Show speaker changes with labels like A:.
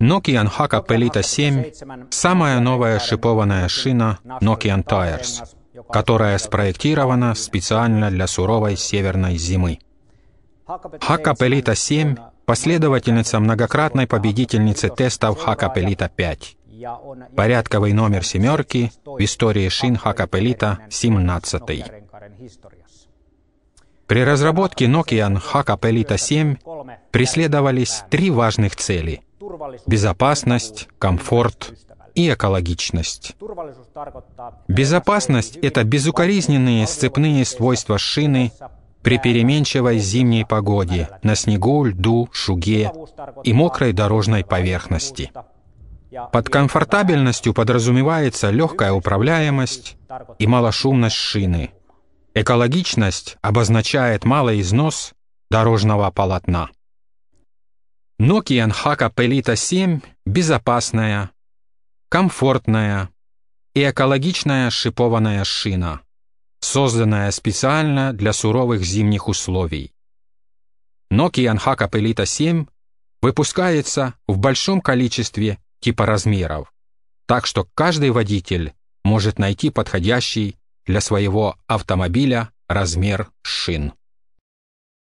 A: Nokian Hakapelita 7 — самая новая шипованная шина Nokian Tires, которая спроектирована специально для суровой северной зимы. Hakapelita 7 — последовательница многократной победительницы тестов Hakapelita 5. Порядковый номер семерки в истории шин Хакапелита 17. При разработке Nokian Hakapelita 7 преследовались три важных цели — безопасность, комфорт и экологичность. Безопасность — это безукоризненные сцепные свойства шины при переменчивой зимней погоде на снегу, льду, шуге и мокрой дорожной поверхности. Под комфортабельностью подразумевается легкая управляемость и малошумность шины. Экологичность обозначает малый износ дорожного полотна. Nokia Haka 7 безопасная, комфортная и экологичная шипованная шина, созданная специально для суровых зимних условий. Nokia Haka 7 выпускается в большом количестве типа размеров, так что каждый водитель может найти подходящий для своего автомобиля размер шин.